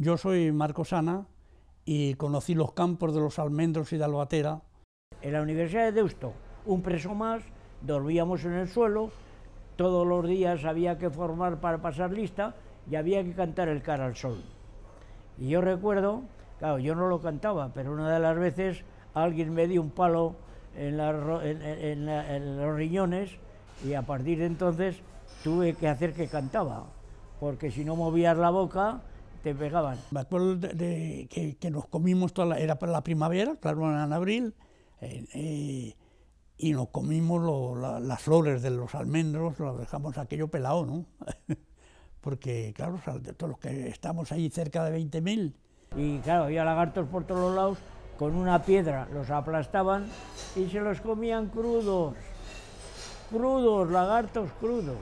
Yo soy Marco Sana y conocí los campos de los almendros y de albatera. En la Universidad de Deusto, un preso más, dormíamos en el suelo, todos los días había que formar para pasar lista y había que cantar el cara al sol. Y yo recuerdo, claro, yo no lo cantaba, pero una de las veces alguien me dio un palo en, en los riñones y a partir de entonces tuve que hacer que cantaba, porque si no movías la boca te pegaban. Me acuerdo de, que, nos comimos toda era para la primavera, claro, en abril, eh, eh, y nos comimos las flores de los almendros, las dejamos aquello pelado, ¿no? Porque, claro, todos los que estamos ahí cerca de 20.000. Y claro, había lagartos por todos los lados, con una piedra los aplastaban y se los comían crudos, crudos, lagartos crudos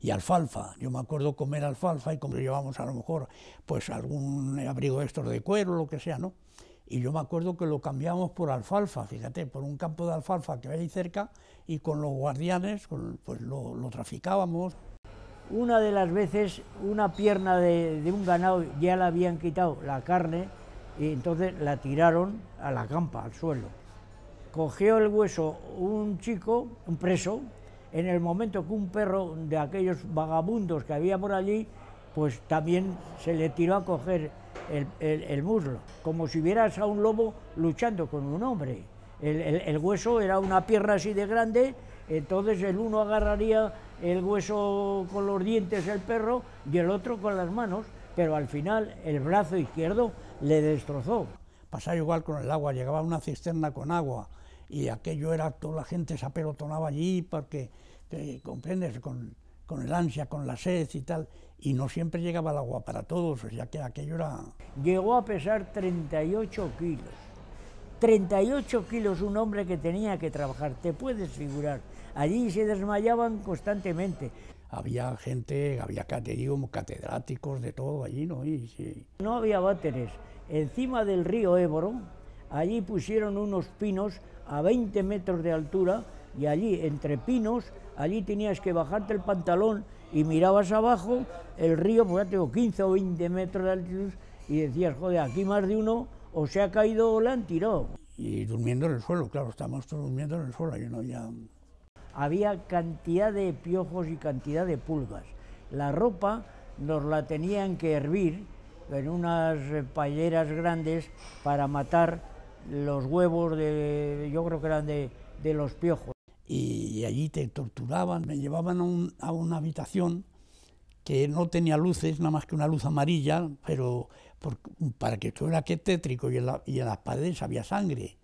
y alfalfa. Yo me acuerdo comer alfalfa y como llevamos a lo mejor pues algún abrigo estos de cuero, lo que sea, ¿no? Y yo me acuerdo que lo cambiamos por alfalfa, fíjate, por un campo de alfalfa que había cerca y con los guardianes pues lo, traficábamos. Una de las veces una pierna de, de un ganado ya la habían quitado la carne y entonces la tiraron a la campa, al suelo. Cogió el hueso un chico, un preso, en el momento que un perro de aquellos vagabundos que había por allí, pues también se le tiró a coger el, muslo, como si vieras a un lobo luchando con un hombre. El, el, hueso era una pierna así de grande, entonces el uno agarraría el hueso con los dientes el perro y el otro con las manos, pero al final el brazo izquierdo le destrozó. Pasaba igual con el agua, llegaba una cisterna con agua y aquello era, toda la gente se apelotonaba allí porque, que, comprendes, con, el ansia, con la sed y tal, y no siempre llegaba el agua para todos, o sea que aquello era... Llegó a pesar 38 kilos, 38 kilos un hombre que tenía que trabajar, te puedes figurar, allí se desmayaban constantemente. Había gente, había digo, catedráticos de todo allí, ¿no? Y, No había váteres, encima del río ébro Allí pusieron unos pinos a 20 metros de altura y allí, entre pinos, allí tenías que bajarte el pantalón y mirabas abajo el río, pues ya tengo 15 o 20 metros de altitud y decías, joder, aquí más de uno o se ha caído o le han tirado. Y durmiendo en el suelo, claro, estamos todos durmiendo en el suelo, yo no ya... Había cantidad de piojos y cantidad de pulgas. La ropa nos la tenían que hervir en unas pailleras grandes para matar los huevos de, yo creo que eran de, de los piojos. Y allí te torturaban, me llevaban a, una habitación que no tenía luces, nada más que una luz amarilla, pero para que era que tétrico y y en, las paredes había sangre.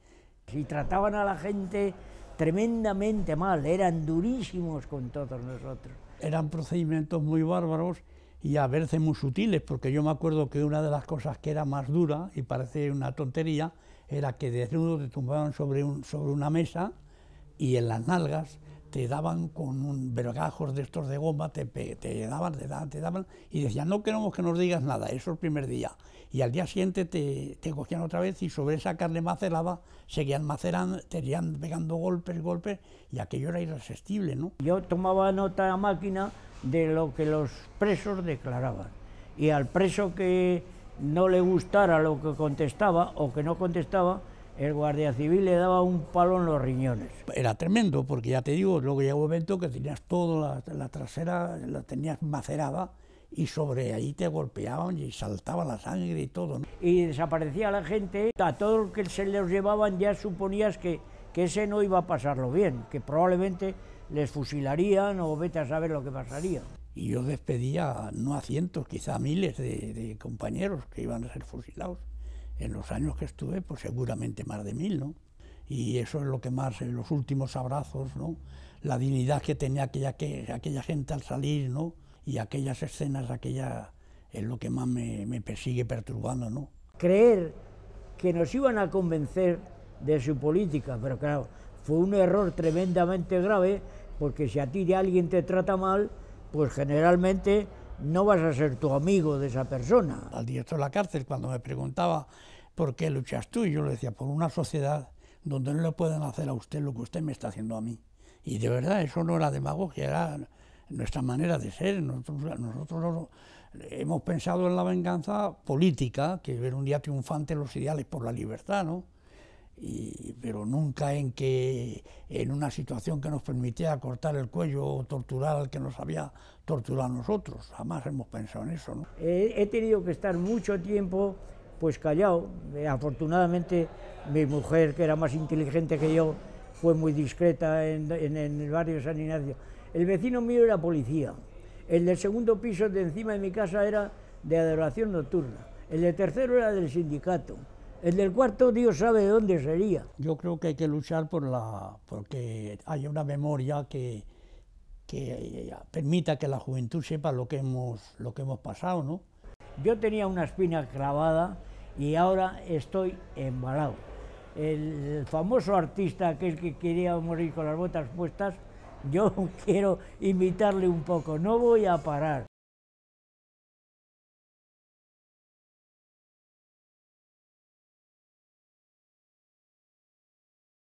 Y trataban a la gente tremendamente mal, eran durísimos con todos nosotros. Eran procedimientos muy bárbaros y a veces muy sutiles, porque yo me acuerdo que una de las cosas que era más dura, y parece una tontería, era que desnudo te tumbaban sobre, sobre una mesa y en las nalgas te daban con un vergajos de estos de goma, te, te daban, te daban, te daban, y decían, no queremos que nos digas nada, eso el primer día. Y al día siguiente te, te cogían otra vez y sobre esa carne macerada seguían macerando, te iban pegando golpes, golpes, y aquello era irresistible, ¿no? Yo tomaba nota a máquina de lo que los presos declaraban, y al preso que no le gustara lo que contestaba o que no contestaba, el guardia civil le daba un palo en los riñones. Era tremendo, porque ya te digo, luego llegó un momento que tenías toda la, trasera, la tenías macerada y sobre ahí te golpeaban y saltaba la sangre y todo. Y desaparecía la gente, a todo lo que se los llevaban ya suponías que, que ese no iba a pasarlo bien, que probablemente les fusilarían o vete a saber lo que pasaría. Y yo despedía no a cientos, quizá a miles de, compañeros que iban a ser fusilados. En los años que estuve, pues seguramente más de mil, ¿no? Y eso es lo que más, eh, los últimos abrazos, ¿no? La dignidad que tenía aquella, que, aquella gente al salir, ¿no? Y aquellas escenas, aquella, es lo que más me, me persigue perturbando, ¿no? Creer que nos iban a convencer de su política, pero claro, fue un error tremendamente grave, porque si a ti de alguien te trata mal, pues generalmente no vas a ser tu amigo de esa persona. Al director de la cárcel, cuando me preguntaba por qué luchas tú, yo le decía, por una sociedad donde no le pueden hacer a usted lo que usted me está haciendo a mí. Y de verdad, eso no era demagogia, era nuestra manera de ser. Nosotros, nosotros hemos pensado en la venganza política, que ver un día triunfante los ideales por la libertad, ¿no? pero nunca en que en una situación que nos permitiera cortar el cuello o torturar al que nos había torturado a nosotros. Jamás hemos pensado en eso. He, tenido que estar mucho tiempo pues callado. Eh, afortunadamente mi mujer, que era más inteligente que yo, fue muy discreta en, el barrio de San Ignacio. El vecino mío era policía. El del segundo piso de encima de mi casa era de adoración nocturna. El de tercero era del sindicato. El del cuarto Dios sabe dónde sería. Yo creo que hay que luchar por la, porque hay una memoria que, que eh, permita que la juventud sepa lo que hemos, lo que hemos pasado, ¿no? Yo tenía una espina clavada y ahora estoy embalado. El famoso artista, aquel que quería morir con las botas puestas, yo quiero imitarle un poco, no voy a parar.